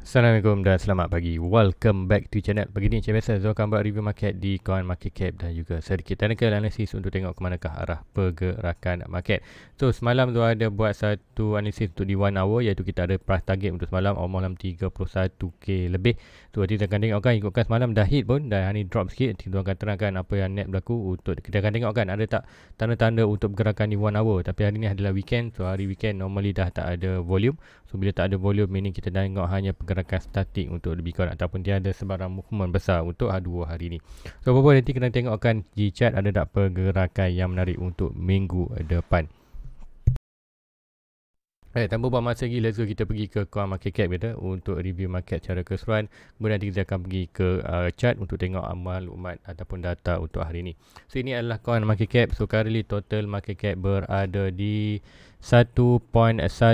Assalamualaikum dan selamat pagi. Welcome back to channel. Pagi ni macam biasa, Zul akan buat review market di Coin Market Cap dan juga sedikit technical analysis untuk tengok ke manakah arah pergerakan market. So, semalam Zul ada buat satu analysis untuk di one hour iaitu kita ada price target untuk semalam almost dalam 31k lebih. So, nanti kita akan tengokkan ikutkan semalam dah hit pun dan hari ni drop sikit. Nanti kita akan terangkan apa yang net berlaku untuk kita akan tengokkan ada tak tanda-tanda untuk pergerakan di one hour. Tapi hari ni adalah weekend. So, hari weekend normally dah tak ada volume. So, bila tak ada volume, meaning kita dah tengok hanya pergerakan statik untuk lebih kurang ataupun tiada sebarang movement besar untuk dua hari ini. So, apa-apa nanti kena tengokkan G-chart ada tak pergerakan yang menarik untuk minggu depan. Eh, tanpa buang masa lagi, let's go kita pergi ke Coin Market Cap kita ya, untuk review market secara keseluruhan. Kemudian nanti kita akan pergi ke uh, chart untuk tengok amal umat ataupun data untuk hari ini. So, ini adalah Coin Market Cap. So, currently total market cap berada di 1.18 so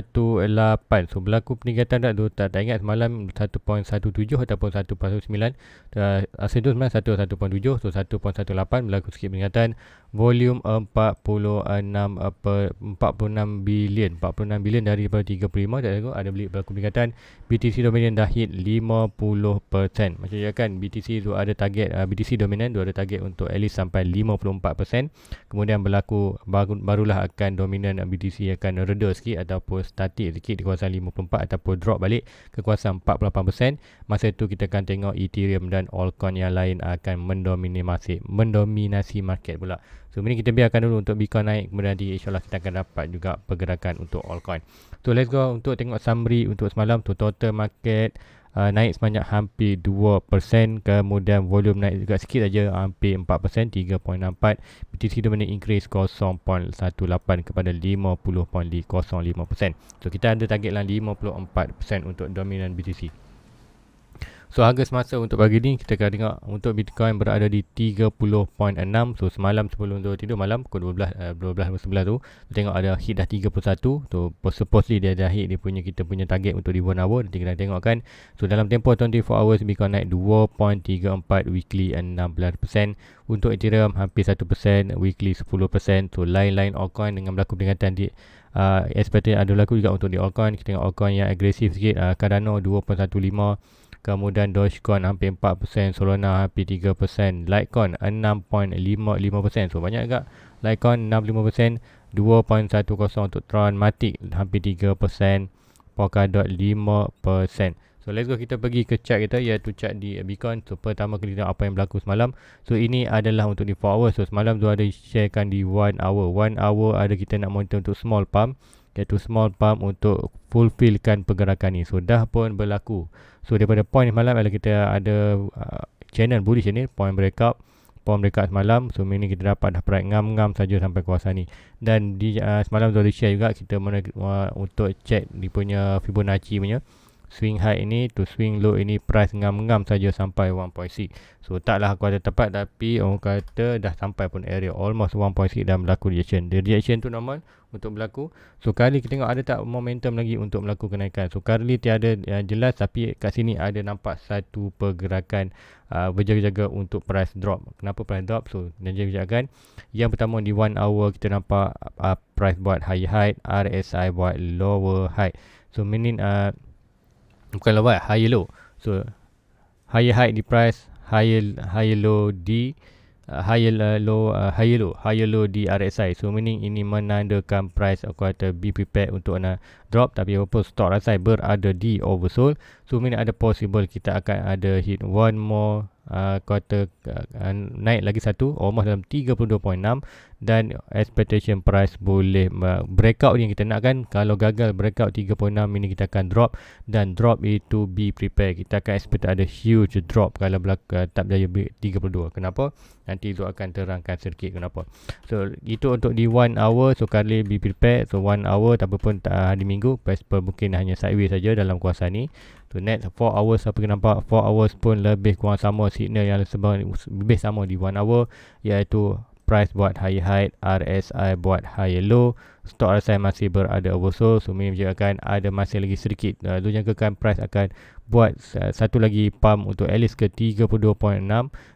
berlaku peningkatan tak tu tak, tak ingat semalam 1.17 ataupun 1.9 uh, asyidus mana 1.17 so 1.18 berlaku sikit peningkatan volume 46 46 eh, bilion 46 bilion dari 35 tak tahu ada beli berlaku peningkatan BTC dominan dah hit 50% macam saya kan BTC tu ada target uh, eh, BTC dominan tu ada target untuk at least sampai 54% kemudian berlaku baru barulah akan dominan eh, BTC yang akan reda sikit ataupun statik sikit di kawasan 54 ataupun drop balik ke kawasan 48%. Masa itu kita akan tengok Ethereum dan altcoin yang lain akan mendominasi mendominasi market pula. So, ini kita biarkan dulu untuk Bitcoin naik kemudian nanti insyaAllah kita akan dapat juga pergerakan untuk altcoin. So, let's go untuk tengok summary untuk semalam tu total market uh, naik sebanyak hampir 2% kemudian volume naik juga sikit saja hampir 4% 3.64 BTC dominant increase 0.18 kepada 50.05% so kita ada target lah 54% untuk dominan BTC So harga semasa untuk pagi ni kita akan tengok untuk Bitcoin berada di 30.6 So semalam sebelum tu tidur malam pukul 12, 12, eh, tu Kita tengok ada hit dah 31 So supposedly dia dah hit dia punya kita punya target untuk di 1 hour Nanti kita tengok kan So dalam tempoh 24 hours Bitcoin naik 2.34 weekly 16% Untuk Ethereum hampir 1% weekly 10% So lain-lain altcoin dengan berlaku peningkatan di uh, ah, Expected ada berlaku juga untuk di altcoin Kita tengok altcoin yang agresif sikit uh, Cardano 2.15 Kemudian Dogecoin hampir 4%, Solana hampir 3%, Litecoin 6.55%. So banyak agak. Litecoin 65%, 2.10 untuk Tron, Matic hampir 3%, Polkadot 5%. So let's go kita pergi ke chart kita iaitu chart di Bitcoin. So pertama kita apa yang berlaku semalam. So ini adalah untuk di 4 hours So semalam tu ada sharekan di 1 hour. 1 hour ada kita nak monitor untuk small pump iaitu small pump untuk fulfillkan pergerakan ni. So dah pun berlaku. So daripada point semalam adalah kita ada uh, channel bullish ni, point breakout, point breakout semalam. So meaning kita dapat dah break ngam-ngam saja sampai kuasa ni. Dan di uh, semalam tu ada share juga kita mana uh, untuk check dia punya Fibonacci punya swing high ini to swing low ini price ngam-ngam saja sampai 1.6 so taklah aku ada tepat tapi orang kata dah sampai pun area almost 1.6 dan berlaku rejection the rejection tu normal untuk berlaku so kali kita tengok ada tak momentum lagi untuk berlaku kenaikan so currently tiada yang jelas tapi kat sini ada nampak satu pergerakan uh, berjaga-jaga untuk price drop kenapa price drop so dan jaga-jagakan yang pertama di one hour kita nampak uh, price buat high high RSI buat lower high so meaning uh, bukan low buy higher low so higher high di price higher higher low di uh, higher uh, low uh, higher low higher low di RSI so meaning ini menandakan price aku kata be prepared untuk nak drop tapi apa stock RSI berada di oversold so meaning ada possible kita akan ada hit one more kuarter uh, uh, naik lagi satu almost dalam 32.6 dan expectation price boleh uh, breakout yang kita nak kan kalau gagal breakout 3.6 ini kita akan drop dan drop itu be prepare kita akan expect ada huge drop kalau berlaku, uh, tak berjaya 32 kenapa nanti itu akan terangkan sedikit kenapa so itu untuk di one hour so kali be prepare so one hour tak pun uh, hari minggu price mungkin hanya sideways saja dalam kuasa ni So next 4 hours apa kita nampak 4 hours pun lebih kurang sama signal yang sebab lebih sama di 1 hour iaitu price buat high high RSI buat high low stock RSI masih berada oversold so ini menjadikan ada masih lagi sedikit uh, tu jangkakan price akan buat uh, satu lagi pump untuk at least ke 32.6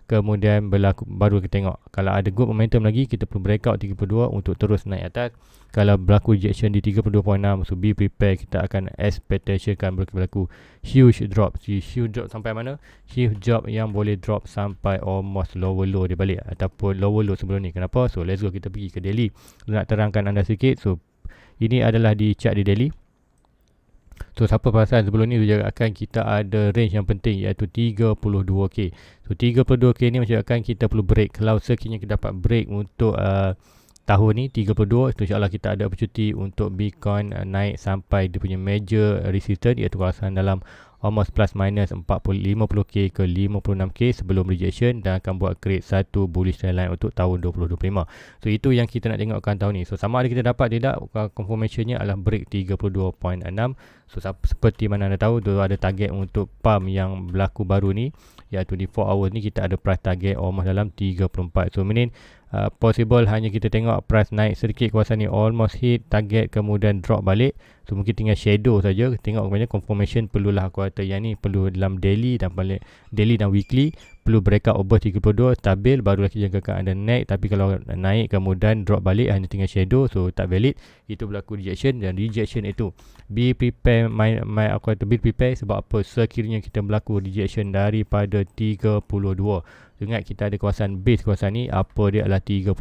kemudian berlaku baru kita tengok kalau ada good momentum lagi kita perlu breakout 32 untuk terus naik atas kalau berlaku rejection di 32.6 so be prepared kita akan expectation kan berlaku huge drop si huge drop sampai mana huge drop yang boleh drop sampai almost lower low dia balik ataupun lower low sebelum ni kenapa so let's go kita pergi ke daily nak terangkan anda sikit so ini adalah di chart di daily So siapa perasan sebelum ni tu akan kita ada range yang penting iaitu 32k. So 32k ni macam cakapkan kita perlu break. Kalau sekiranya kita dapat break untuk uh, tahun ni 32 itu so insyaAllah kita ada percuti untuk Bitcoin uh, naik sampai dia punya major resistance iaitu kawasan dalam almost plus minus 40, 50k ke 56k sebelum rejection dan akan buat create satu bullish trend line untuk tahun 2025. So itu yang kita nak tengokkan tahun ni. So sama ada kita dapat tidak uh, confirmationnya adalah break 32.6 So seperti mana anda tahu dulu ada target untuk pump yang berlaku baru ni iaitu di 4 hours ni kita ada price target almost dalam 34. So meaning uh, possible hanya kita tengok price naik sedikit kuasa ni almost hit target kemudian drop balik. So mungkin tinggal shadow saja tengok macam confirmation perlulah aku kata yang ni perlu dalam daily dan balik daily dan weekly perlu breakout over 32 stabil baru lagi jangka ke anda naik tapi kalau naik kemudian drop balik hanya tinggal shadow so tak valid itu berlaku rejection dan rejection itu be prepare my, my aku kata be prepare sebab apa sekiranya kita berlaku rejection daripada 32 Ingat kita ada kawasan base kawasan ni Apa dia adalah 32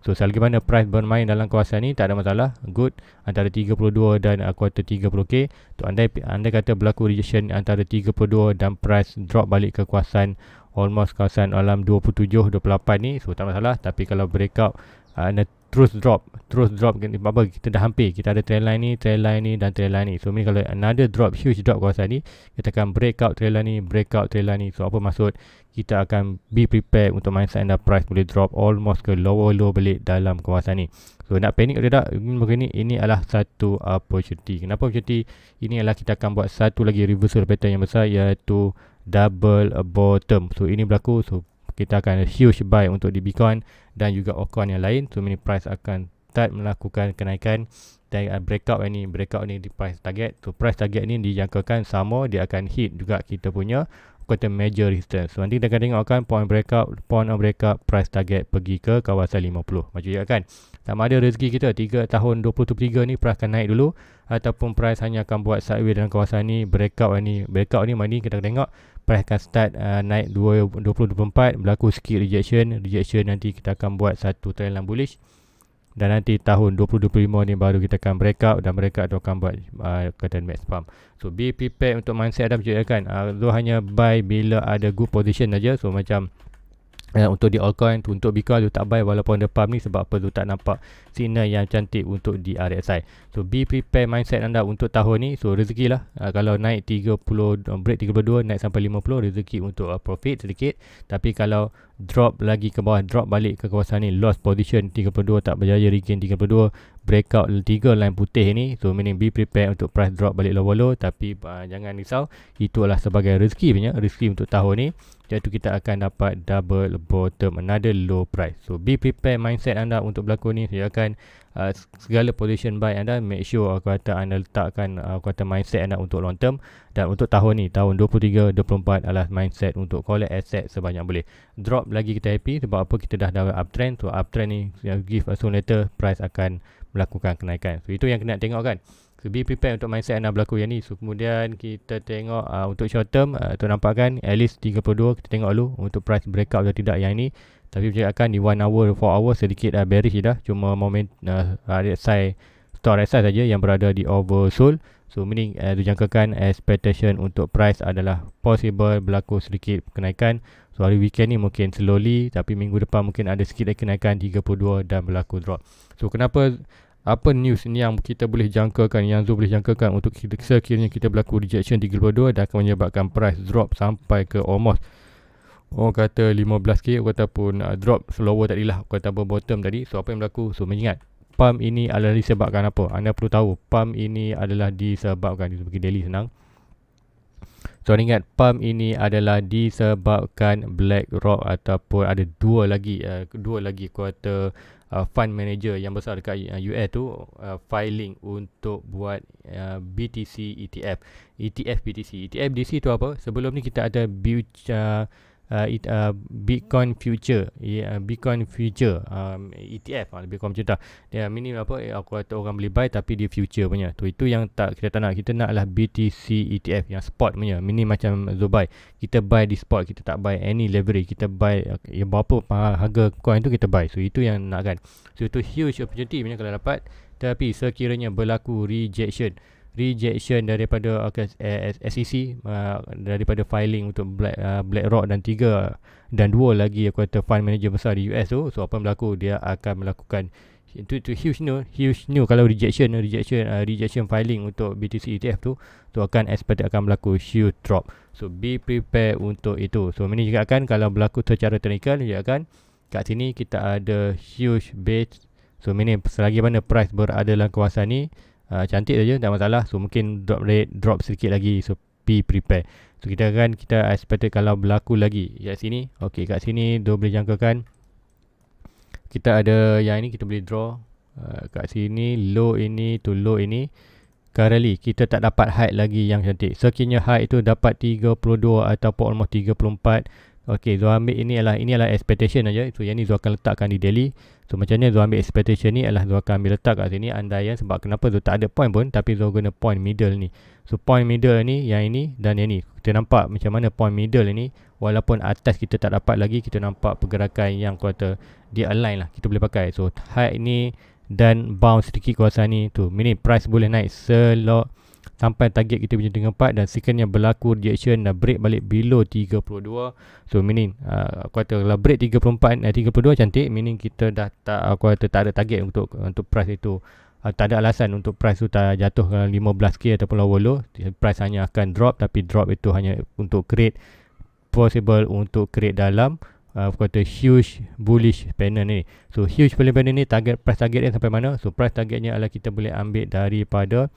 So selagi mana price bermain dalam kawasan ni Tak ada masalah Good Antara 32 dan aku quarter 30k Untuk anda, anda kata berlaku rejection antara 32 Dan price drop balik ke kawasan almost kawasan alam 27 28 ni so tak masalah tapi kalau breakout uh, and terus drop terus drop apa kita dah hampir kita ada trend line ni trend line ni dan trend line ni so ni kalau another drop huge drop kawasan ni kita akan breakout trend line ni breakout trend line ni so apa maksud kita akan be prepared untuk mindset anda price boleh drop almost ke lower low balik dalam kawasan ni so nak panik atau tak begini ini adalah satu opportunity kenapa opportunity ini adalah kita akan buat satu lagi reversal pattern yang besar iaitu double bottom. So ini berlaku so kita akan huge buy untuk di Bitcoin dan juga altcoin yang lain. So mini price akan start melakukan kenaikan dan uh, breakout ini breakout ni di price target. So price target ni dijangkakan sama dia akan hit juga kita punya kota major resistance. So nanti kita akan tengokkan point breakout, point of breakout, price target pergi ke kawasan 50. Macam juga kan. Sama ada rezeki kita 3 tahun 2023 ni price akan naik dulu ataupun price hanya akan buat sideways dalam kawasan ni, breakout ni, breakout ni mana ni kita tengok lepas akan start uh, naik 2024 berlaku sikit rejection rejection nanti kita akan buat satu trend line bullish dan nanti tahun 2025 ni baru kita akan break breakout dan mereka tu akan buat uh, kata uh, max pump. So be prepared untuk mindset anda percayakan. Uh, tu hanya buy bila ada good position aja. So macam Uh, untuk di altcoin untuk bitcoin tu tak buy walaupun depan ni sebab apa tu tak nampak signal yang cantik untuk di RSI so be prepare mindset anda untuk tahun ni so rezeki lah uh, kalau naik 30 eh, break 32 naik sampai 50 rezeki untuk uh, profit sedikit tapi kalau drop lagi ke bawah drop balik ke kawasan ni lost position 32 tak berjaya regain 32 breakout tiga line putih ni so meaning be prepared untuk price drop balik low-low tapi uh, jangan risau itu adalah sebagai rezeki punya rezeki untuk tahun ni Jadi kita akan dapat double bottom another low price so be prepared mindset anda untuk berlaku ni saya akan uh, segala position buy anda make sure aku kata anda letakkan uh, aku kata mindset anda untuk long term dan untuk tahun ni tahun 23 24 adalah mindset untuk collect asset sebanyak boleh drop lagi kita happy sebab apa kita dah dalam uptrend so uptrend ni ya, give a soon later price akan melakukan kenaikan. So itu yang kena tengok kan. So be prepared untuk mindset anda berlaku yang ni. So kemudian kita tengok uh, untuk short term uh, nampak kan. at least 32 kita tengok dulu untuk price breakout atau tidak yang ni. Tapi saya akan di 1 hour 4 hour sedikit uh, bearish dah. Cuma moment uh, right side stock right side saja yang berada di oversold. So meaning uh, dijangkakan expectation untuk price adalah possible berlaku sedikit kenaikan So hari weekend ni mungkin slowly tapi minggu depan mungkin ada sikit kenaikan 32 dan berlaku drop. So kenapa apa news ni yang kita boleh jangkakan yang Zul boleh jangkakan untuk kita, sekiranya kita berlaku rejection 32 dan akan menyebabkan price drop sampai ke almost Oh kata 15k ataupun uh, drop slower tadi lah kata apa bottom tadi so apa yang berlaku so mengingat pump ini adalah disebabkan apa anda perlu tahu pump ini adalah disebabkan itu bagi daily senang Tuan ingat pam ini adalah disebabkan BlackRock ataupun ada dua lagi uh, dua lagi kuota uh, eh, fund manager yang besar dekat eh, US tu uh, filing untuk buat uh, BTC ETF. ETF BTC. ETF BTC tu apa? Sebelum ni kita ada BTC uh, it, uh, Bitcoin future yeah, uh, Bitcoin future um, ETF uh, lebih kurang macam dia yeah, mini apa eh, aku kata orang beli buy tapi dia future punya tu itu yang tak kita tak nak kita nak lah BTC ETF yang spot punya mini macam Zubai kita buy di spot kita tak buy any leverage kita buy ya, uh, berapa uh, harga coin tu kita buy so itu yang nak kan so itu huge opportunity punya kalau dapat tapi sekiranya berlaku rejection rejection daripada SEC uh, daripada filing untuk Black uh, BlackRock dan tiga dan dua lagi aku kata fund manager besar di US tu so apa yang berlaku dia akan melakukan itu itu huge new huge new kalau rejection rejection uh, rejection filing untuk BTC ETF tu tu akan expected akan berlaku huge drop so be prepared untuk itu so ini juga akan kalau berlaku secara teknikal, dia akan kat sini kita ada huge base so ini selagi mana price berada dalam kawasan ni Ah, cantik saja tak masalah so mungkin drop rate drop sedikit lagi so be prepared so kita kan kita expect kalau berlaku lagi kat sini okey kat sini dia boleh jangkakan kita ada yang ini kita boleh draw uh, kat sini low ini to low ini currently kita tak dapat height lagi yang cantik sekiranya height itu dapat 32 ataupun almost 34 Okey, Zul ambil ini adalah ini adalah expectation aja. So yang ni Zul akan letakkan di daily. So macam mana Zul ambil expectation ni adalah Zul akan ambil letak kat sini andaian sebab kenapa Zul tak ada point pun tapi Zul guna point middle ni. So point middle ni yang ini dan yang ni. Kita nampak macam mana point middle ni walaupun atas kita tak dapat lagi kita nampak pergerakan yang kuat dia align lah. Kita boleh pakai. So height ni dan bounce sedikit kuasa ni tu. Mini price boleh naik selok sampai target kita punya tengah part dan secondnya berlaku reaction dan break balik below 32 so meaning uh, aku kata kalau break 34 eh, 32 cantik meaning kita dah tak aku kata tak ada target untuk untuk price itu uh, tak ada alasan untuk price tu tak jatuh ke 15k ataupun lower low price hanya akan drop tapi drop itu hanya untuk create possible untuk create dalam uh, aku uh, kata huge bullish panel ni so huge bullish panel ni target price target dia sampai mana so price targetnya adalah kita boleh ambil daripada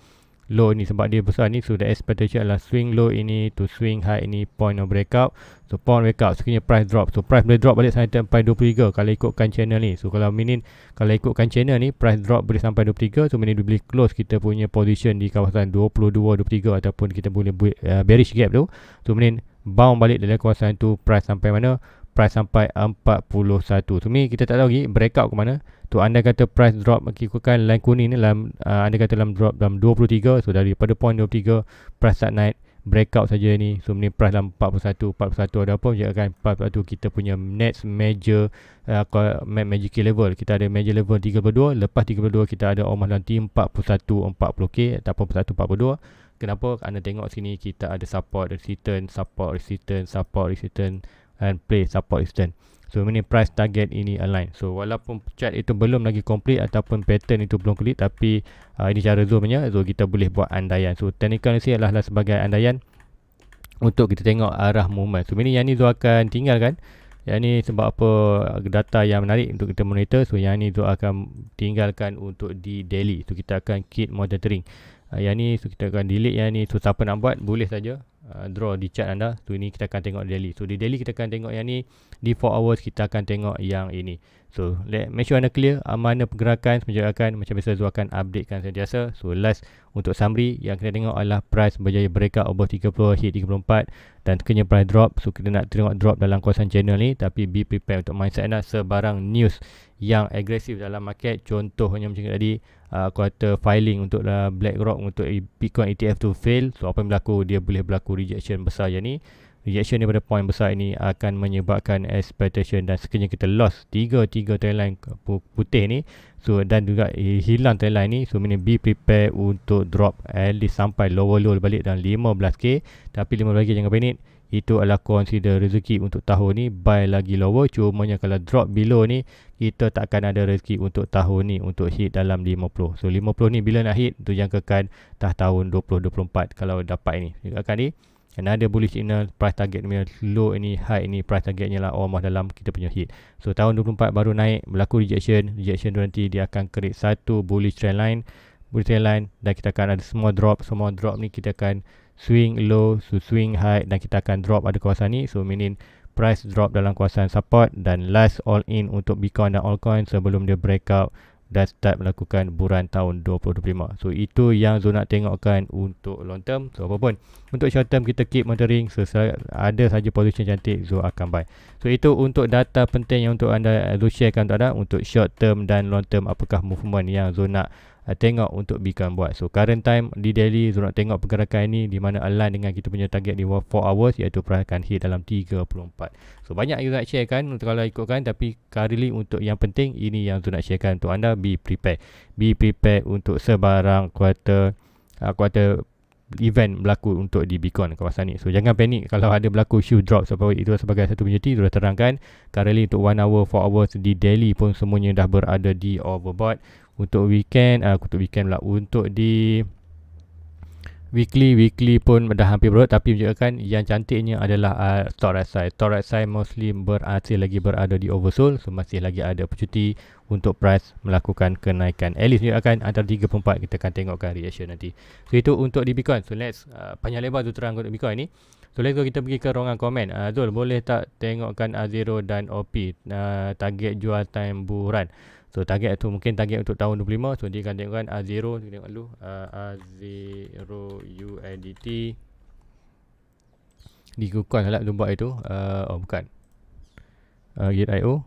low ni sebab dia besar ni so the expectation adalah swing low ini to swing high ini point of breakout so point breakout sekiranya price drop so price boleh drop balik sampai 23 kalau ikutkan channel ni so kalau meaning kalau ikutkan channel ni price drop boleh sampai 23 so meaning boleh close kita punya position di kawasan 22 23 ataupun kita boleh uh, bearish gap tu so minin bound balik dalam kawasan tu price sampai mana price sampai 41 so ni kita tak tahu lagi breakout ke mana tu anda kata price drop ikutkan line kuning ni dalam uh, anda kata dalam drop dalam 23 so daripada point 23 price start naik breakout saja ni so ni price dalam 41 41 ada apa je akan 41 kita punya next major uh, magic key level kita ada major level 32 lepas 32 kita ada omah nanti 41 40k ataupun 41 42 Kenapa? Anda tengok sini kita ada support resistance, support resistance, support resistance and play support extend. So ini price target ini align. So walaupun chart itu belum lagi complete ataupun pattern itu belum complete tapi uh, ini cara zoomnya. So kita boleh buat andaian. So technical analysis adalah lah sebagai andaian untuk kita tengok arah movement. So ini yang ni zoom akan tinggalkan. Yang ni sebab apa uh, data yang menarik untuk kita monitor. So yang ni zoom akan tinggalkan untuk di daily. So kita akan keep monitoring. Uh, yang ni so kita akan delete yang ni. So siapa nak buat boleh saja. Uh, draw di chart anda. tu ini kita akan tengok daily. So di daily kita akan tengok yang ni, di 4 hours kita akan tengok yang ini. So let, make sure anda clear uh, mana pergerakan, penjagaan macam biasa Zul akan updatekan sentiasa. So last untuk summary yang kita tengok adalah price berjaya breakout above 30 hit 34 dan tekanya price drop. So kita nak tengok drop dalam kawasan channel ni tapi be prepare untuk mindset anda sebarang news yang agresif dalam market. Contohnya macam tadi uh, quarter filing untuk uh, BlackRock untuk Bitcoin ETF to fail. So apa yang berlaku dia boleh berlaku rejection besar je ni. Rejection daripada point besar ini akan menyebabkan expectation dan sekiranya kita lost tiga tiga trend line putih ni so dan juga hilang trend line ni so mana be prepare untuk drop at least sampai lower low balik dalam 15k tapi 15k jangan panik itu adalah consider rezeki untuk tahun ni buy lagi lower cuma cumanya kalau drop below ni kita tak akan ada rezeki untuk tahun ni untuk hit dalam 50 so 50 ni bila nak hit tu jangkakan tah tahun 2024 kalau dapat ini Akan ni ada bullish signal price target ni low ini high ini price targetnya lah almost lah dalam kita punya hit. So tahun 24 baru naik berlaku rejection. Rejection tu nanti dia akan create satu bullish trend line. Bullish trend line dan kita akan ada small drop. small drop ni kita akan swing low, so swing high dan kita akan drop ada kawasan ni. So meaning price drop dalam kawasan support dan last all in untuk Bitcoin dan altcoin sebelum dia breakout dan start melakukan buran tahun 2025. So itu yang Zul tengokkan untuk long term. So apa pun untuk short term kita keep monitoring so, ada saja position cantik Zul akan buy. So itu untuk data penting yang untuk anda Zul sharekan untuk anda untuk short term dan long term apakah movement yang Zul uh, tengok untuk Beacon buat. So current time di daily Zul nak tengok pergerakan ini di mana align dengan kita punya target di 4 hours iaitu perhatikan hit dalam 34. So banyak yang nak share kan untuk kalau ikutkan tapi currently untuk yang penting ini yang Zul nak sharekan untuk anda be prepared. Be prepared untuk sebarang quarter uh, event berlaku untuk di Bitcoin kawasan ni. So jangan panik kalau ada berlaku shoe drop sebab itu sebagai satu penyerti sudah terangkan currently untuk 1 hour 4 hours di Delhi pun semuanya dah berada di overboard untuk weekend uh, untuk weekend lah untuk di weekly weekly pun dah hampir berat tapi menunjukkan yang cantiknya adalah uh, top right side top right side mostly berasa lagi berada di oversold so masih lagi ada percuti untuk price melakukan kenaikan at least menunjukkan antara 3.4 kita akan tengokkan reaction nanti so itu untuk di Bitcoin so next uh, panjang lebar tu terang untuk Bitcoin ni so let's go kita pergi ke ruangan komen uh, Zul boleh tak tengokkan A0 dan OP uh, target jual time buran So target tu mungkin target untuk tahun 25 So dia akan tengokkan A0 Kita tengok dulu uh, A0 UNDT Di Kukon lah tu buat itu uh, Oh bukan uh, Gate IO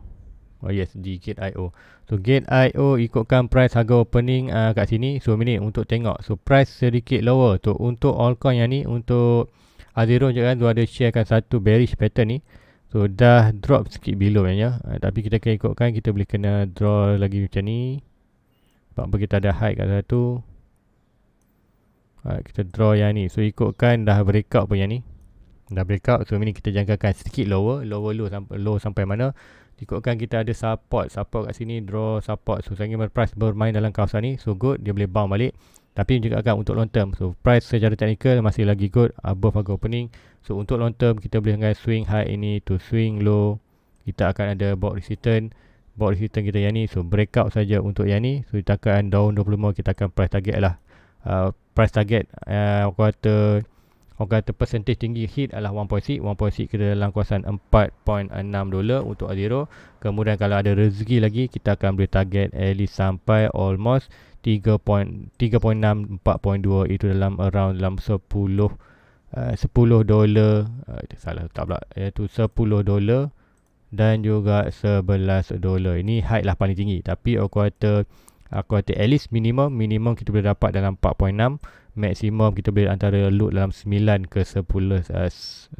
Oh yes di gate IO So gate IO ikutkan price harga opening uh, kat sini So minit untuk tengok So price sedikit lower So untuk all coin yang ni Untuk A0 je kan Dia ada sharekan satu bearish pattern ni So dah drop sikit below kan, ya. Eh, tapi kita kena ikutkan kita boleh kena draw lagi macam ni. Sebab apa kita ada height kat satu. kita draw yang ni. So ikutkan dah breakout pun yang ni. Dah breakout. So ini kita jangkakan sedikit lower, lower low sampai low sampai mana. Ikutkan kita ada support. Support kat sini draw support. So sangat berpres bermain dalam kawasan ni. So good dia boleh bounce balik tapi juga akan untuk long term. So price secara teknikal masih lagi good above uh, harga opening. So untuk long term kita boleh dengan swing high ini to swing low. Kita akan ada box resistance. Box resistance kita yang ni. So breakout saja untuk yang ni. So kita akan down 25 kita akan price target lah. Uh, price target uh, aku kata orang kata percentage tinggi hit adalah 1.6 1.6 kita dalam kawasan 4.6 dolar untuk Aziro kemudian kalau ada rezeki lagi kita akan boleh target at least sampai almost 3.3.6 4.2 itu dalam around dalam 10 uh, 10 dolar uh, salah tak pula iaitu eh, 10 dolar dan juga 11 dolar ini high lah paling tinggi tapi aku kata aku kata at least minimum minimum kita boleh dapat dalam 4.6 maksimum kita boleh antara load dalam 9 ke 10 uh, eh,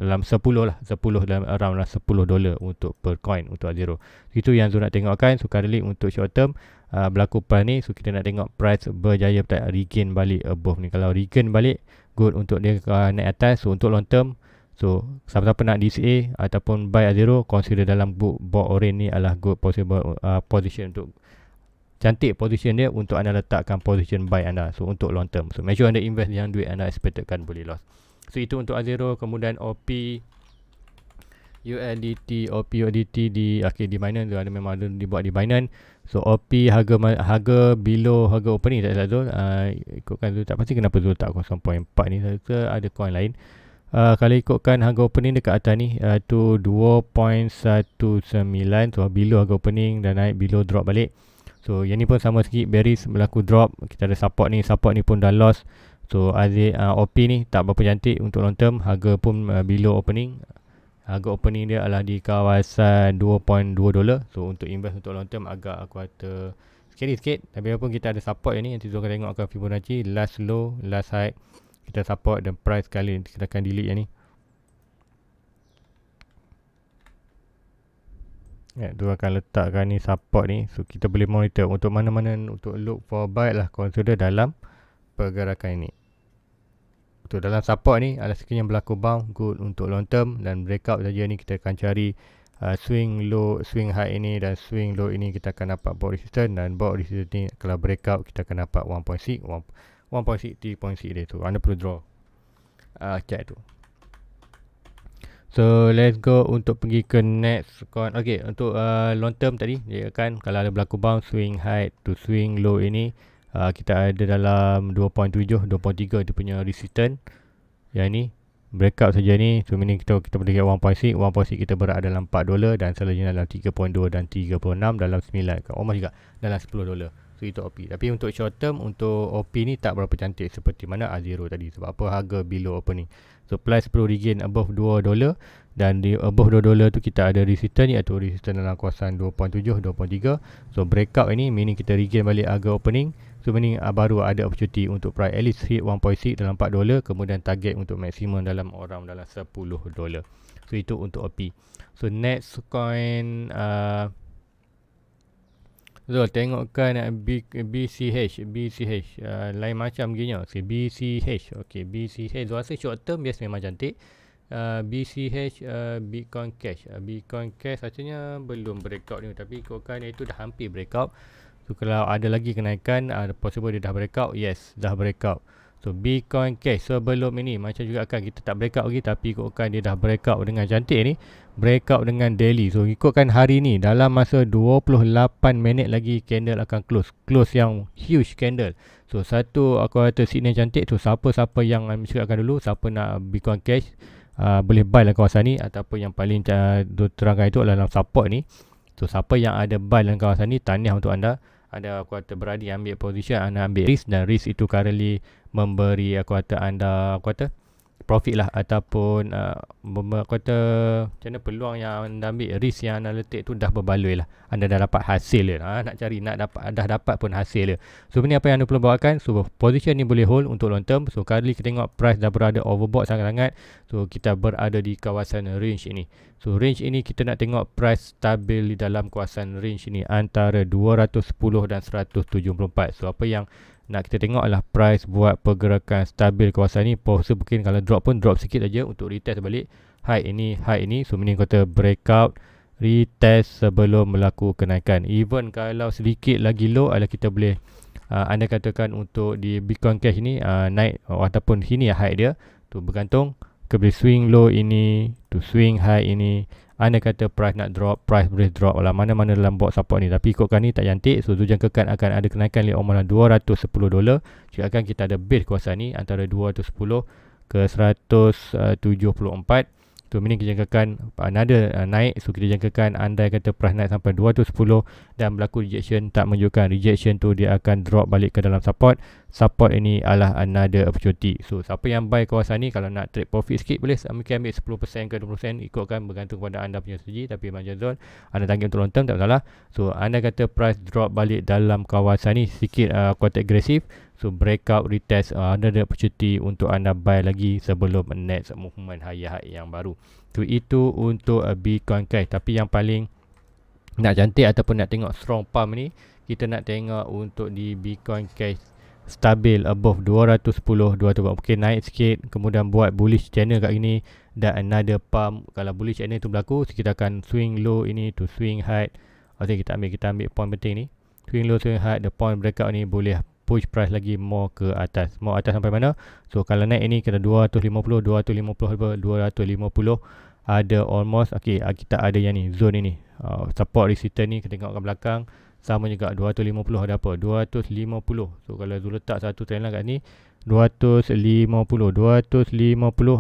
dalam 10 lah 10 dalam around lah 10 dolar untuk per coin untuk zero itu yang Zul nak tengokkan sukarelik untuk short term uh, berlaku pas ni so kita nak tengok price berjaya tak regain balik above ni kalau regain balik good untuk dia uh, naik atas so untuk long term so siapa-siapa nak DCA ataupun buy at zero consider dalam book bought orange ni adalah good possible uh, position untuk cantik position dia untuk anda letakkan position buy anda so untuk long term so make sure anda invest yang duit anda expectedkan boleh loss so itu untuk zero kemudian OP ULDT, OP USDT di akhir okay, di Binance tu ada memang ada dibuat di Binance So OP harga harga below harga opening tak salah tu uh, ikutkan tu tak pasti kenapa tu tak 0.4 ni saya rasa ada coin lain. Uh, kalau ikutkan harga opening dekat atas ni uh, tu 2.19 tu below harga opening dan naik below drop balik. So yang ni pun sama sikit bearish berlaku drop kita ada support ni support ni pun dah loss. So Aziz uh, ah, OP ni tak berapa cantik untuk long term harga pun uh, below opening Harga opening dia adalah di kawasan 2.2 dolar. So untuk invest untuk long term agak aku kata scary sikit. Tapi apa kita ada support yang ni. Nanti tu akan tengok ke Fibonacci. Last low, last high. Kita support dan price kali ni. Kita akan delete yang ni. Ya, tu akan letakkan ni support ni. So kita boleh monitor untuk mana-mana untuk look for buy lah. Consider dalam pergerakan ini. Untuk dalam support ni ada skin yang berlaku bound good untuk long term dan breakout saja ni kita akan cari uh, swing low swing high ini dan swing low ini kita akan dapat buy resistance dan buy resistance ni kalau breakout kita akan dapat 1.6 1.6 3.6 dia tu anda perlu draw uh, chart tu. So let's go untuk pergi ke next coin. Okey untuk uh, long term tadi dia akan kalau ada berlaku bound swing high to swing low ini uh, kita ada dalam 2.7 2.3 dia punya resistance yang ni breakout saja ni so meaning kita kita boleh get 1.6 1.6 kita berada dalam 4 dolar dan selalunya dalam 3.2 dan 3.6 dalam 9 kat rumah juga dalam 10 dolar so itu OP tapi untuk short term untuk OP ni tak berapa cantik seperti mana A0 tadi sebab apa harga below apa ni so plus 10 regain above 2 dolar dan di above 2 dolar tu kita ada resistance iaitu resistance dalam kawasan 2.7 2.3 so break breakout ini meaning kita regain balik harga opening sebenarnya so, uh, baru ada opportunity untuk price at least hit 1.6 dalam 4 dolar kemudian target untuk maksimum dalam orang dalam 10 dolar so itu untuk OP so next coin uh, ah, so tengokkan B, BCH BCH uh, ah, lain macam gini, okay, BCH okay, BCH so rasa short term biasa memang cantik Uh, BCH uh, Bitcoin Cash uh, Bitcoin Cash Sebenarnya Belum breakout ni Tapi ikutkan Itu dah hampir breakout So kalau ada lagi kenaikan uh, possible dia dah breakout. Yes, dah breakout. So Bitcoin Cash sebelum ini macam juga kan kita tak breakout lagi tapi ikutkan dia dah breakout dengan cantik ni. Breakout dengan daily. So ikutkan hari ni dalam masa 28 minit lagi candle akan close. Close yang huge candle. So satu aku kata signal cantik so, siapa-siapa yang I akan dulu siapa nak Bitcoin Cash uh, boleh buy lah kawasan ni ataupun yang paling uh, terangkan itu adalah dalam support ni. So siapa yang ada buy dalam kawasan ni tahniah untuk anda. Ada aku kata berani ambil position anda ambil risk dan risk itu currently memberi aku kata anda aku kata profit lah ataupun uh, kata macam mana peluang yang anda ambil risk yang analitik tu dah berbaloi lah anda dah dapat hasil dia ha, nak cari nak dapat dah dapat pun hasil dia so ini apa yang anda perlu bawakan so position ni boleh hold untuk long term so kali kita tengok price dah berada overbought sangat-sangat so kita berada di kawasan range ini so range ini kita nak tengok price stabil di dalam kawasan range ini antara 210 dan 174 so apa yang nak kita tengoklah price buat pergerakan stabil kawasan ni Pause mungkin kalau drop pun drop sikit aja untuk retest balik High ini, high ini So meaning kata breakout Retest sebelum melaku kenaikan Even kalau sedikit lagi low adalah kita boleh uh, Anda katakan untuk di Bitcoin Cash ni uh, Naik ataupun sini ya high dia Tu bergantung Kita swing low ini To swing high ini anda kata price nak drop, price boleh drop lah. Mana-mana dalam box support ni. Tapi ikutkan ni tak cantik. So, tujuan kekan akan ada kenaikan di omola $210. Jika akan kita ada base kuasa ni antara $210 ke $174. So meaning kita jangkakan uh, another uh, naik So kita jangkakan andai kata price naik sampai 210 Dan berlaku rejection tak menunjukkan rejection tu Dia akan drop balik ke dalam support Support ini adalah another opportunity So siapa yang buy kawasan ni Kalau nak trade profit sikit boleh Mungkin ambil 10% ke 20% Ikutkan bergantung kepada anda punya strategi Tapi macam zone Anda tanggung untuk long term tak masalah So anda kata price drop balik dalam kawasan ni Sikit uh, quite aggressive So breakout retest uh, ada ada opportunity untuk anda buy lagi sebelum next movement high yang baru. Tu so, itu untuk uh, Bitcoin Cash tapi yang paling nak cantik ataupun nak tengok strong pump ni kita nak tengok untuk di Bitcoin Cash stabil above 210 200 mungkin naik sikit kemudian buat bullish channel kat sini dan another pump kalau bullish channel tu berlaku kita akan swing low ini to swing high okey kita ambil kita ambil point penting ni swing low swing high the point breakout ni boleh push price lagi more ke atas more atas sampai mana so kalau naik ini kena 250 250 250 ada almost okey ah, kita ada yang ni zone ini uh, support resistance ni kita tengok ke belakang sama juga 250 ada apa 250 so kalau dulu letak satu trendline lah kat sini 250 250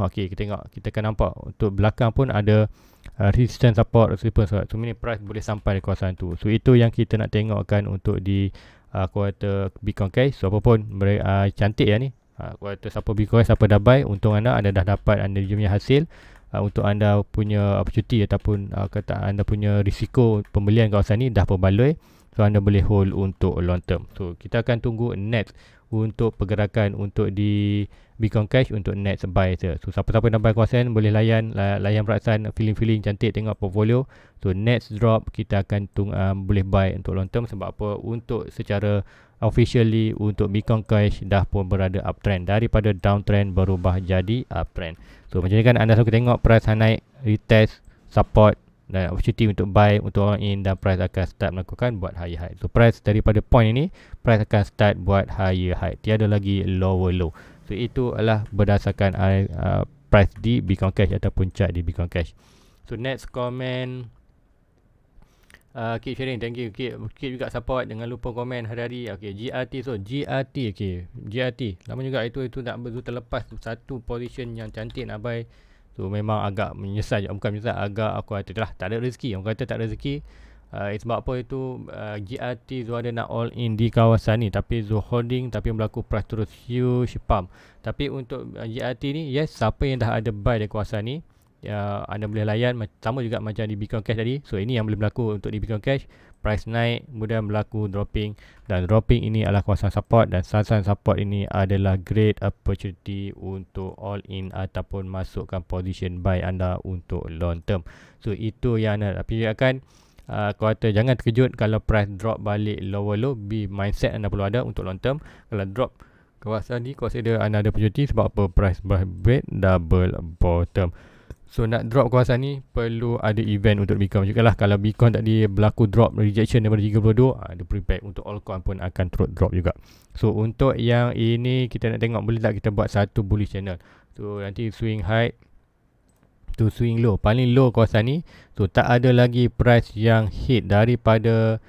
okey kita tengok kita akan nampak untuk belakang pun ada uh, resistance support resistance support. so ini price boleh sampai di kawasan tu so itu yang kita nak tengokkan untuk di Ah, aku kata Bitcoin Cash siapa pun mereka uh, cantik ya ni ah, aku kata siapa Bitcoin Cash siapa dah buy untung anda anda dah dapat anda punya hasil uh, untuk anda punya opportunity ataupun uh, kata anda punya risiko pembelian kawasan ni dah berbaloi so anda boleh hold untuk long term so kita akan tunggu next untuk pergerakan untuk di Bitcoin Cash untuk net buy saja. So siapa-siapa nak buy kawasan boleh layan layan perasaan feeling-feeling cantik tengok portfolio. So net drop kita akan tung, um, boleh buy untuk long term sebab apa? Untuk secara officially untuk Bitcoin Cash dah pun berada uptrend daripada downtrend berubah jadi uptrend. So macam ni kan anda suka tengok price naik, retest, support dan opportunity untuk buy untuk orang in dan price akan start melakukan buat higher high. So price daripada point ini price akan start buat higher high. Tiada lagi lower low. So itu adalah berdasarkan uh, uh, price di Bitcoin Cash ataupun chart di Bitcoin Cash. So next comment uh, keep sharing thank you keep, keep juga support jangan lupa komen hari-hari okey GRT so GRT okey GRT lama juga itu itu nak berzu terlepas satu position yang cantik nak buy so memang agak menyesal je bukan menyesal agak aku kata lah, tak ada rezeki orang kata tak ada rezeki Uh, sebab apa itu uh, eh, GRT Zuhada nak all in di kawasan ni tapi holding, tapi berlaku peraturan huge pump tapi untuk uh, GRT ni yes siapa yang dah ada buy di kawasan ni uh, anda boleh layan sama juga macam di Bitcoin Cash tadi so ini yang boleh berlaku untuk di Bitcoin Cash price naik kemudian berlaku dropping dan dropping ini adalah kawasan support dan sasaran support ini adalah great opportunity untuk all in ataupun masukkan position buy anda untuk long term so itu yang anda perhatikan uh, Ah, kau kata jangan terkejut kalau price drop balik lower low be mindset anda perlu ada untuk long term kalau drop kawasan ni kau consider anda ada opportunity sebab apa price break double bottom So nak drop kawasan ni perlu ada event untuk Bitcoin juga lah. Kalau Bitcoin tadi berlaku drop rejection daripada 32, ada ha, prepare untuk coin pun akan terus drop juga. So untuk yang ini kita nak tengok boleh tak kita buat satu bullish channel. So nanti swing high to swing low paling low kawasan ni so tak ada lagi price yang hit daripada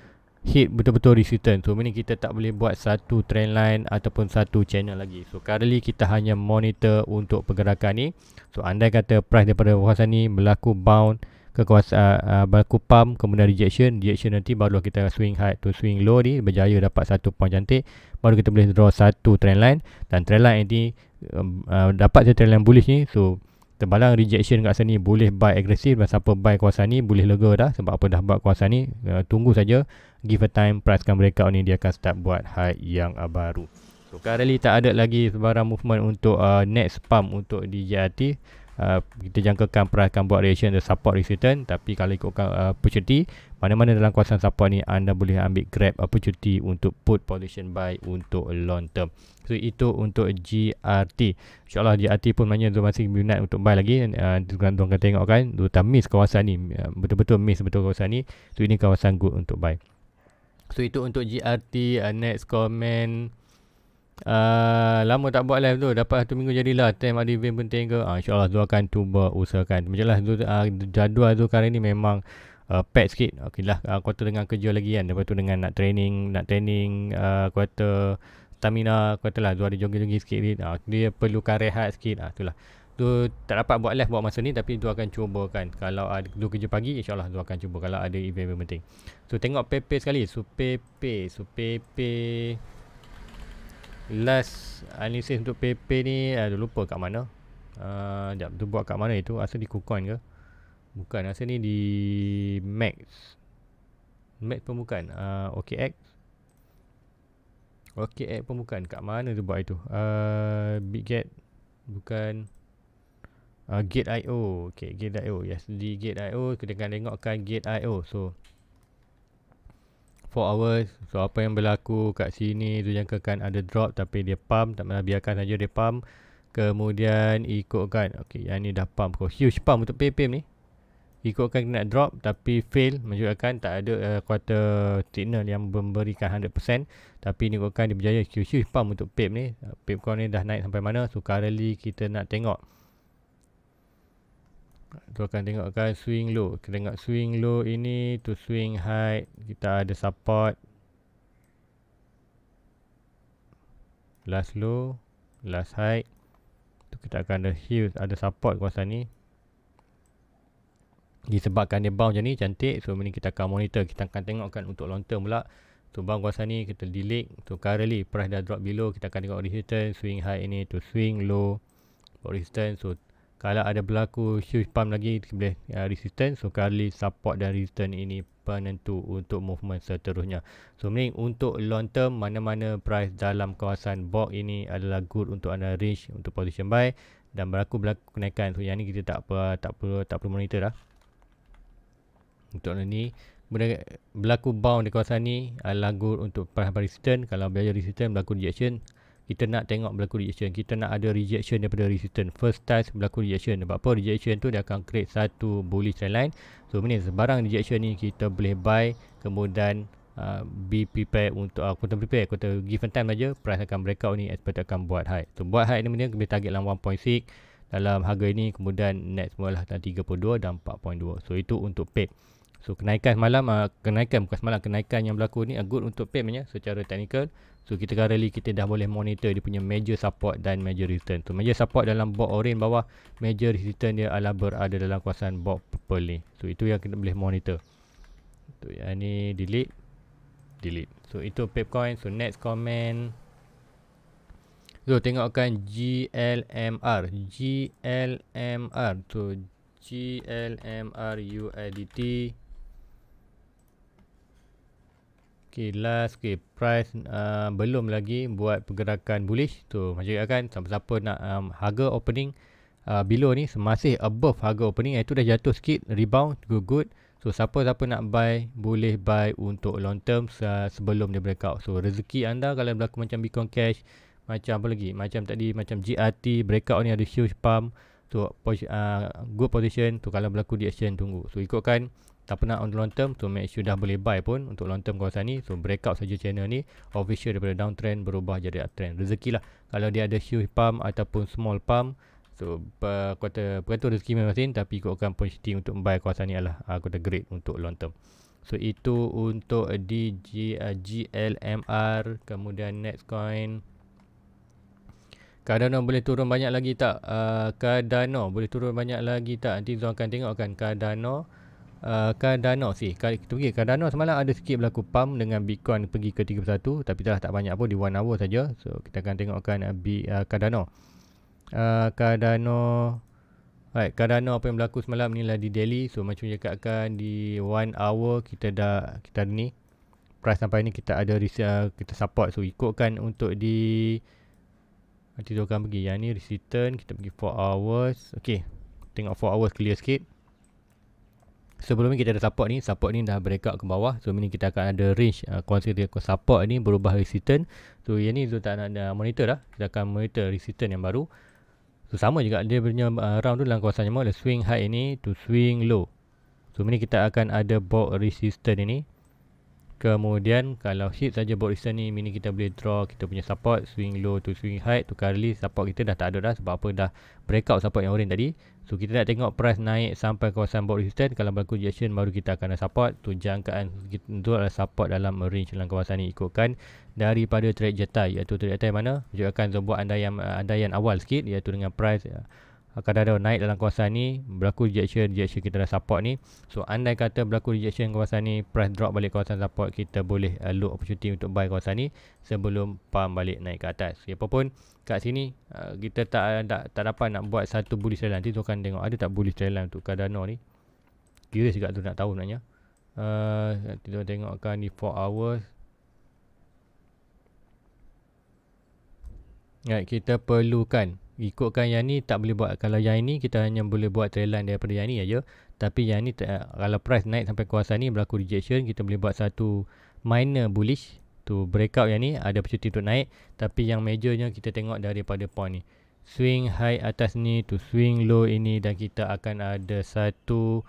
hit betul-betul resistance so meaning kita tak boleh buat satu trend line ataupun satu channel lagi so currently kita hanya monitor untuk pergerakan ni so andai kata price daripada kawasan ni berlaku bound ke kawasan uh, uh, ah, berlaku pump kemudian rejection rejection nanti baru kita swing high to swing low ni berjaya dapat satu point cantik baru kita boleh draw satu trend line dan trend line ni uh, um, ah, dapat je trend line bullish ni so terbalang rejection kat sana ni boleh buy agresif dan siapa buy kuasa ni boleh lega dah sebab apa dah buat kuasa ni uh, tunggu saja give a time price kan mereka ni dia akan start buat high yang uh, baru so currently tak ada lagi sebarang movement untuk uh, next pump untuk DJRT uh, kita jangkakan price akan buat reaction the support resistance tapi kalau ikutkan uh, percuti mana-mana dalam kawasan Sapuan ni anda boleh ambil grab apa cuti untuk put position buy untuk long term. So itu untuk GRT. InsyaAllah GRT pun maknanya tu masih minat untuk buy lagi. Uh, tuan, tuan tengok kan. Tuan miss kawasan ni. Uh, betul-betul miss betul kawasan ni. So ini kawasan good untuk buy. So itu untuk GRT. Uh, next comment. Uh, lama tak buat live tu dapat satu minggu jadilah time ada event penting ke uh, ah, insyaAllah tu akan cuba usahakan macam lah tu, uh, ah, jadual tu kali ni memang uh, pad sikit okay lah uh, kuota dengan kerja lagi kan lepas tu dengan nak training nak training uh, kuota stamina kuota lah dua hari jogging-jogging sikit ni uh, dia perlu rehat sikit uh, itulah tu tak dapat buat live buat masa ni tapi tu akan cuba kan kalau ada uh, kerja pagi insyaallah tu akan cuba kalau ada event-event penting so tengok PP sekali so pepe so pepe last analysis untuk PP ni uh, lupa kat mana uh, jap tu buat kat mana itu asal di kucoin ke Bukan rasa ni di max, max pun bukan uh, OKX OKX pun bukan Kat mana tu buat itu uh, BitGet Bukan uh, ah, Gate.io okay, Gate.io Yes Di Gate.io Kita akan tengokkan Gate.io So 4 hours So apa yang berlaku Kat sini Tu jangkakan ada drop Tapi dia pump Tak pernah biarkan saja dia pump Kemudian ikutkan Okay yang ni dah pump So huge pump untuk PPM ni ikutkan nak drop tapi fail menunjukkan tak ada uh, quarter signal yang memberikan 100% tapi ini ikutkan dia berjaya QQ pump untuk pip ni pip coin ni dah naik sampai mana so currently kita nak tengok tu akan tengokkan swing low kita tengok swing low ini to swing high kita ada support last low last high tu kita akan ada huge ada support kuasa ni disebabkan dia bounce macam ni cantik so ini kita akan monitor kita akan tengokkan untuk long term pula tu so, bang kuasa ni kita delete tu so, currently price dah drop below kita akan tengok resistance swing high ini tu swing low for resistance so kalau ada berlaku huge pump lagi kita boleh uh, resistance so currently support dan resistance ini penentu untuk movement seterusnya so mending untuk long term mana-mana price dalam kawasan box ini adalah good untuk anda reach untuk position buy dan berlaku berlaku kenaikan so yang ni kita tak apa tak perlu tak perlu monitor dah untuk ini berlaku bound di kawasan ni adalah good untuk perhampiran resistant kalau berjaya resistant berlaku rejection kita nak tengok berlaku rejection kita nak ada rejection daripada resistance first test berlaku rejection sebab apa rejection tu dia akan create satu bullish trendline so ini sebarang rejection ni kita boleh buy kemudian uh, be prepared untuk uh, quarter prepare quarter given time saja price akan breakout ni expert akan buat high so buat high ni benda kita target dalam 1.6 dalam harga ini kemudian next mula lah 32 dan 4.2 so itu untuk paid So kenaikan semalam uh, Kenaikan bukan semalam Kenaikan yang berlaku ni uh, Good untuk PEM ya, Secara technical So kita currently kan Kita dah boleh monitor Dia punya major support Dan major return So major support dalam Box orange bawah Major return dia adalah Berada dalam kawasan Box purple ni So itu yang kita boleh monitor So yang ni Delete Delete So itu PEP coin So next comment So tengokkan GLMR GLMR So GLMR UIDT. Okay, last okay, price uh, belum lagi buat pergerakan bullish tu macam cakap kan siapa-siapa nak um, harga opening uh, below ni masih above harga opening itu dah jatuh sikit rebound good good so siapa-siapa nak buy boleh buy untuk long term uh, sebelum dia breakout so rezeki anda kalau berlaku macam Bitcoin Cash macam apa lagi macam tadi macam GRT breakout ni ada huge pump so uh, good position tu kalau berlaku di action tunggu so ikutkan tak pernah on long term so make sure dah boleh buy pun untuk long term kawasan ni so breakout saja channel ni official daripada downtrend berubah jadi uptrend rezeki lah kalau dia ada huge pump ataupun small pump so uh, kuota bergantung rezeki masing-masing tapi ikutkan positif untuk buy kawasan ni adalah aku dah great untuk long term so itu untuk DG, ah, GLMR kemudian next coin Cardano boleh turun banyak lagi tak? Uh, Cardano boleh turun banyak lagi tak? Nanti Zon akan tengok kan Cardano. Cardano Cardano ah, kan sih. Kan, kita pergi Cardano semalam ada sikit berlaku pump dengan Bitcoin pergi ke 31 tapi dah tak banyak pun di 1 hour saja. So kita akan tengokkan uh, ah, B, uh, ah, Cardano. Kan uh, Cardano Right, Cardano apa yang berlaku semalam ni lah di daily. So macam cakap kan di 1 hour kita dah kita ni price sampai ni kita ada risa uh, kita support. So ikutkan untuk di nanti tu akan pergi. Yang ni resistance kita pergi 4 hours. okay, Tengok 4 hours clear sikit sebelum ni kita ada support ni support ni dah break ke bawah so ini kita akan ada range uh, quantity support ni berubah resistant so yang ni Zul tak nak uh, monitor lah kita akan monitor resistant yang baru so sama juga dia punya uh, round tu dalam kawasan yang mahu swing high ni to swing low so ini kita akan ada bulk resistant ini Kemudian kalau hit saja board return ni mini kita boleh draw kita punya support swing low to swing high tu li support kita dah tak ada dah sebab apa dah breakout support yang orang tadi. So kita nak tengok price naik sampai kawasan board resistance kalau berlaku rejection baru kita akan ada support tu jangkaan kita tu adalah support dalam range dalam kawasan ni ikutkan daripada trade jetai iaitu trade jetai mana juga akan buat anda yang uh, anda yang awal sikit iaitu dengan price uh, Ah, kadang-kadang naik dalam kawasan ni berlaku rejection rejection kita dah support ni so andai kata berlaku rejection kawasan ni price drop balik kawasan support kita boleh uh, look opportunity untuk buy kawasan ni sebelum pump balik naik ke atas okay, apa pun kat sini uh, kita tak, uh, tak tak dapat nak buat satu bullish trend nanti tu kan tengok ada tak bullish trend untuk Cardano ni curious juga tu nak tahu maknanya kita uh, tengokkan ni 4 hours Right, kita perlukan ikutkan yang ni tak boleh buat kalau yang ni kita hanya boleh buat trail line daripada yang ni aja tapi yang ni kalau price naik sampai kuasa ni berlaku rejection kita boleh buat satu minor bullish tu breakout yang ni ada percuti untuk naik tapi yang majornya kita tengok daripada point ni swing high atas ni to swing low ini dan kita akan ada satu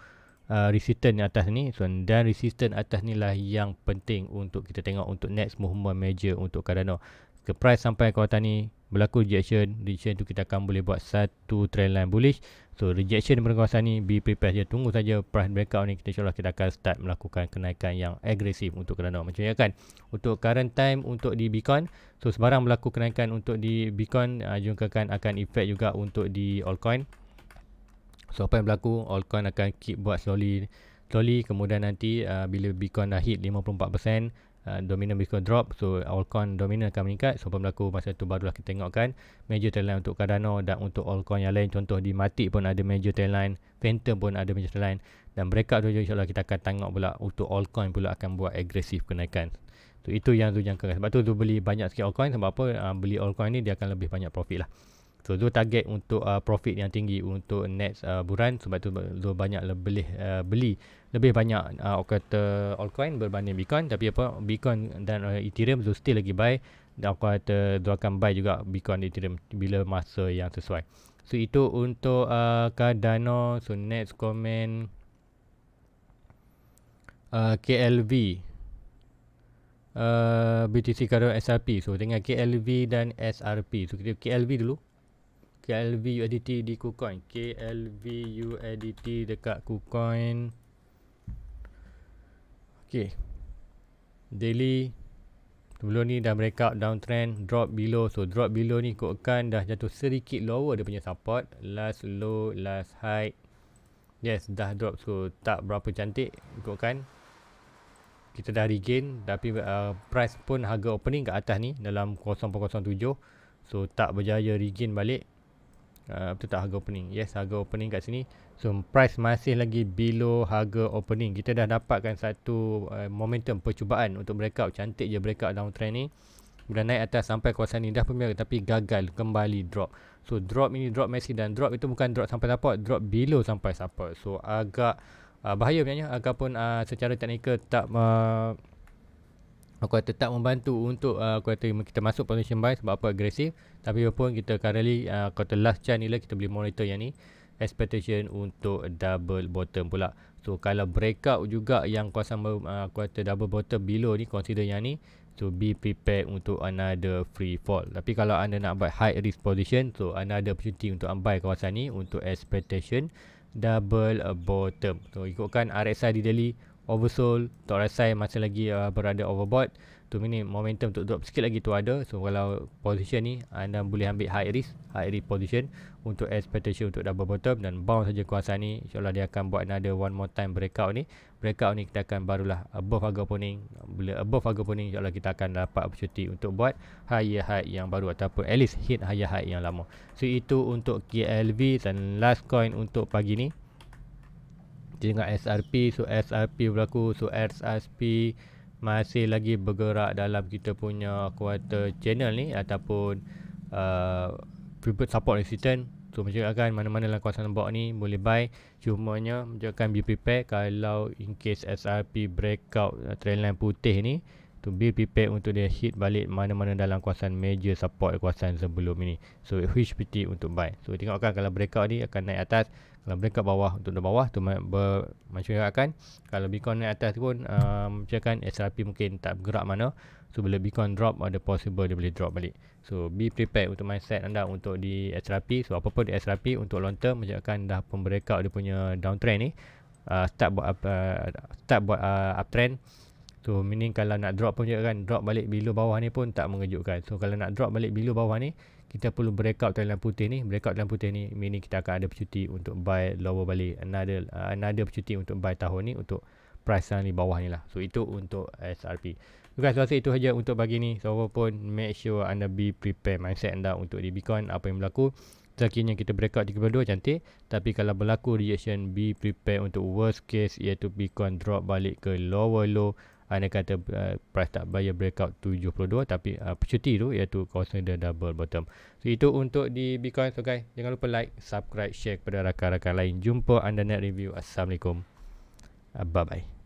uh, resistance atas ni so, dan resistance atas ni lah yang penting untuk kita tengok untuk next movement major untuk Cardano ke price sampai kawasan ni berlaku rejection rejection tu kita akan boleh buat satu trend line bullish so rejection daripada kawasan ni be prepared je tunggu saja price breakout ni kita insyaAllah kita akan start melakukan kenaikan yang agresif untuk kerana macam ni kan untuk current time untuk di Bitcoin so sebarang berlaku kenaikan untuk di Bitcoin uh, jangkakan akan effect juga untuk di altcoin so apa yang berlaku altcoin akan keep buat slowly slowly kemudian nanti uh, bila Bitcoin dah hit 54% Uh, dominant Bitcoin drop so altcoin dominant akan meningkat so apa berlaku masa tu barulah kita tengokkan major trendline untuk Cardano dan untuk altcoin yang lain contoh di Matic pun ada major trendline Phantom pun ada major trendline dan mereka tu insyaAllah kita akan tengok pula untuk altcoin pula akan buat agresif kenaikan so itu yang tu jangka sebab tu tu beli banyak sikit altcoin sebab apa uh, beli altcoin ni dia akan lebih banyak profit lah So tu target untuk uh, profit yang tinggi untuk next uh, ah, bulan sebab tu tu banyak lebih uh, beli lebih banyak uh, orang kata altcoin berbanding Bitcoin tapi apa Bitcoin dan uh, Ethereum tu still lagi baik. dan aku kata dua akan buy juga Bitcoin dan Ethereum bila masa yang sesuai so itu untuk uh, Cardano so next comment uh, KLV uh, BTC Cardano SRP so dengan KLV dan SRP so kita KLV dulu KLV UADT di KuCoin KLV UADT dekat KuCoin Okay. Daily. Sebelum ni dah break breakout downtrend. Drop below. So drop below ni ikutkan dah jatuh sedikit lower dia punya support. Last low, last high. Yes, dah drop. So tak berapa cantik ikutkan. Kita dah regain. Tapi uh, price pun harga opening kat atas ni. Dalam 0.07. So tak berjaya regain balik. Uh, betul tak harga opening? Yes, harga opening kat sini. So price masih lagi below harga opening. Kita dah dapatkan satu uh, momentum percubaan untuk breakout. Cantik je breakout downtrend ni. Bila naik atas sampai kawasan ni dah pemirsa tapi gagal kembali drop. So drop ini drop masih dan drop itu bukan drop sampai support, drop below sampai support. So agak uh, bahaya punya ataupun uh, secara teknikal tak uh, aku kata tak membantu untuk uh, aku kata kita masuk position buy sebab apa agresif. Tapi apa pun kita currently uh, kata last chance ni lah kita boleh monitor yang ni expectation untuk double bottom pula. So kalau breakout juga yang kawasan uh, kuartal double bottom below ni consider yang ni to so, be prepared untuk another free fall. Tapi kalau anda nak buy high risk position so anda ada opportunity untuk buy kawasan ni untuk expectation double uh, bottom. So ikutkan RSI di daily oversold tak rasai masih lagi uh, berada overbought tu mini momentum untuk drop sikit lagi tu ada so kalau position ni anda boleh ambil high risk high risk position untuk expectation untuk double bottom dan bounce saja kuasa ni insyaallah dia akan buat another one more time breakout ni breakout ni kita akan barulah above harga opening bila above harga opening insyaallah kita akan dapat opportunity untuk buat higher high yang baru ataupun at least hit higher high yang lama so itu untuk KLV dan last coin untuk pagi ni dia dengan SRP so SRP berlaku so SRP masih lagi bergerak dalam kita punya quarter channel ni ataupun uh, support resistance So menjelaskan mana-mana dalam kawasan lembok ni boleh buy Cumanya menjelaskan be prepared kalau in case SRP breakout uh, trendline putih ni to be prepared untuk dia hit balik mana-mana dalam kuasaan major support kuasaan sebelum ini so which PT untuk buy so tengokkan kalau breakout ni akan naik atas kalau breakout bawah untuk dah bawah tu akan kalau Bitcoin naik atas pun uh, akan SRP mungkin tak bergerak mana so bila Bitcoin drop ada possible dia boleh drop balik so be prepared untuk mindset anda untuk di SRP so apa pun di SRP untuk long term akan dah pun breakout dia punya downtrend ni uh, start buat up, uh, start buat uh, uptrend So meaning kalau nak drop pun juga kan Drop balik below bawah ni pun tak mengejutkan So kalau nak drop balik below bawah ni Kita perlu breakout dalam putih ni Breakout dalam putih ni Meaning kita akan ada percuti untuk buy lower balik Another uh, another percuti untuk buy tahun ni Untuk price yang di bawah ni lah So itu untuk SRP So guys rasa itu saja untuk bagi ni So apapun make sure anda be prepare mindset anda Untuk di Bitcoin apa yang berlaku Terakhirnya kita breakout 32 cantik Tapi kalau berlaku reaction Be prepare untuk worst case Iaitu Bitcoin drop balik ke lower low anda kata uh, price tak bayar breakout 72 tapi uh, eh, percuti tu iaitu kawasan dia double bottom. So itu untuk di Bitcoin so guys. Jangan lupa like, subscribe, share kepada rakan-rakan lain. Jumpa anda next review. Assalamualaikum. Uh, bye-bye.